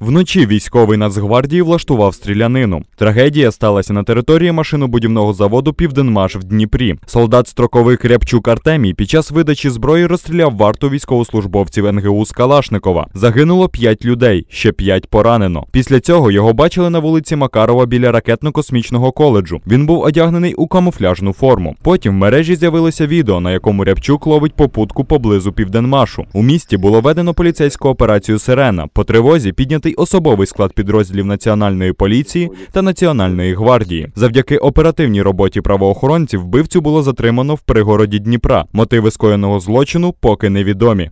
Вночі військовий Нацгвардії влаштував стрілянину. Трагедія сталася на території машинобудівного заводу Південмаш в Дніпрі. Солдат строковий Рябчук Артемій під час видачі зброї розстріляв варту військовослужбовців НГУ з Калашникова. Загинуло п'ять людей, ще п'ять поранено. Після цього його бачили на вулиці Макарова біля ракетно-космічного коледжу. Він був одягнений у камуфляжну форму. Потім в мережі з'явилося відео, на якому Рябчук ловить попутку поблизу Південмашу. У місті було введено поліцейську операцію Сирена. По тривозі піднят розширити особовий склад підрозділів національної поліції та національної гвардії. Завдяки оперативній роботі правоохоронців вбивцю було затримано в пригороді Дніпра. Мотиви скоєного злочину поки невідомі.